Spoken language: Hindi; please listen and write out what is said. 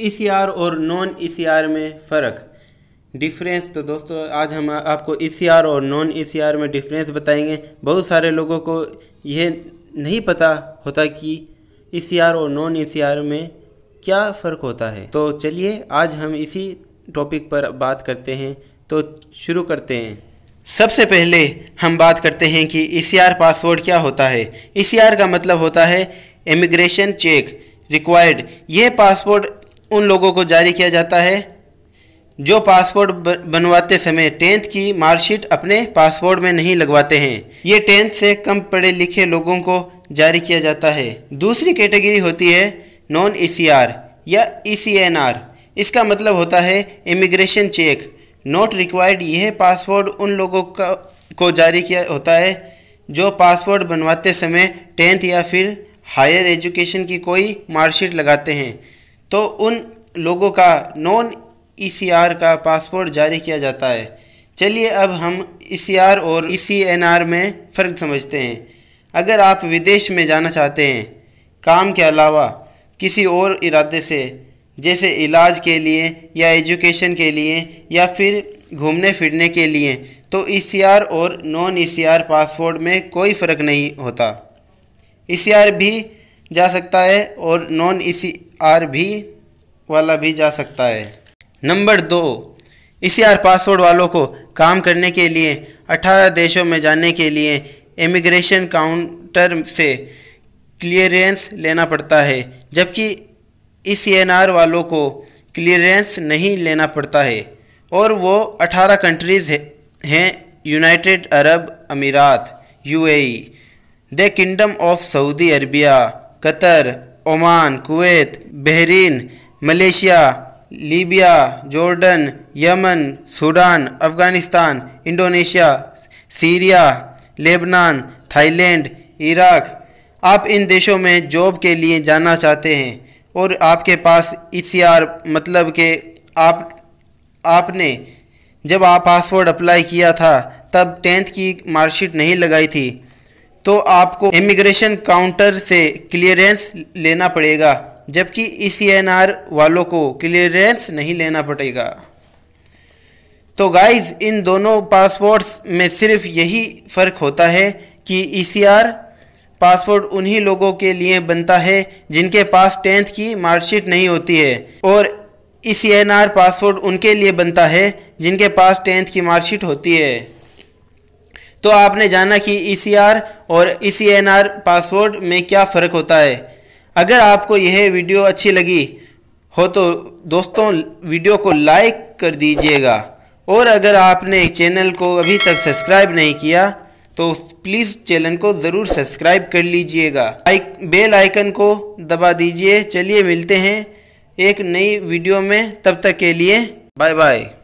ई e और नॉन ई e में फ़र्क डिफरेंस तो दोस्तों आज हम आपको ई e और नॉन ई में डिफरेंस बताएंगे बहुत सारे लोगों को यह नहीं पता होता कि ई और नॉन ई में क्या फ़र्क होता है तो चलिए आज हम इसी टॉपिक पर बात करते हैं तो शुरू करते हैं सबसे पहले हम बात करते हैं कि ई पासवर्ड क्या होता है ई का मतलब होता है इमिग्रेशन चेक रिक्वायर्ड यह पासपोर्ट उन लोगों को जारी किया जाता है जो पासपोर्ट बनवाते समय टेंथ की मार्कशीट अपने पासपोर्ट में नहीं लगवाते हैं ये टेंथ से कम पढ़े लिखे लोगों को जारी किया जाता है दूसरी कैटेगरी होती है नॉन ई e या ई e इसका मतलब होता है इमिग्रेशन चेक नॉट रिक्वायर्ड यह पासपोर्ट उन लोगों का को जारी किया होता है जो पासपोर्ट बनवाते समय टेंथ या फिर हायर एजुकेशन की कोई मार्कशीट लगाते हैं तो उन लोगों का नॉन ई e का पासपोर्ट जारी किया जाता है चलिए अब हम ई e और ई e में फ़र्क समझते हैं अगर आप विदेश में जाना चाहते हैं काम के अलावा किसी और इरादे से जैसे इलाज के लिए या एजुकेशन के लिए या फिर घूमने फिरने के लिए तो ई और नॉन ई पासपोर्ट में कोई फ़र्क नहीं होता ई भी जा सकता है और नॉन ई आर भी वाला भी जा सकता है नंबर दो इसी आर पासवर्ड वालों को काम करने के लिए 18 देशों में जाने के लिए इमिग्रेशन काउंटर से क्लियरेंस लेना पड़ता है जबकि इस e आर वालों को क्लियरेंस नहीं लेना पड़ता है और वो 18 कंट्रीज़ हैं यूनाइटेड अरब अमीरात UAE, the Kingdom of Saudi Arabia Qatar Oman Kuwait Bahrain Malaysia Libya Jordan Yemen Sudan Afghanistan Indonesia Syria Lebanon Thailand Iraq आप इन देशों में जॉब के लिए जाना चाहते हैं और आपके पास ई मतलब के आप आपने जब आप पासपोर्ट अप्लाई किया था तब टेंथ की मार्कशीट नहीं लगाई थी तो आपको इमिग्रेशन काउंटर से क्लियरेंस लेना पड़ेगा जबकि ई सी एन आर वालों को क्लियरेंस नहीं लेना पड़ेगा तो गाइस इन दोनों पासपोर्ट्स में सिर्फ यही फ़र्क होता है कि ई सी आर पासपोर्ट उन्हीं लोगों के लिए बनता है जिनके पास टेंथ की मार्कशीट नहीं होती है और E C N R passport उनके लिए बनता है जिनके पास टेंथ की मार्कशीट होती है तो आपने जाना कि ई e और ई e पासवर्ड में क्या फ़र्क होता है अगर आपको यह वीडियो अच्छी लगी हो तो दोस्तों वीडियो को लाइक कर दीजिएगा और अगर आपने चैनल को अभी तक सब्सक्राइब नहीं किया तो प्लीज़ चैनल को ज़रूर सब्सक्राइब कर लीजिएगा आइक, बेल आइकन को दबा दीजिए चलिए मिलते हैं एक नई वीडियो में तब तक के लिए बाय बाय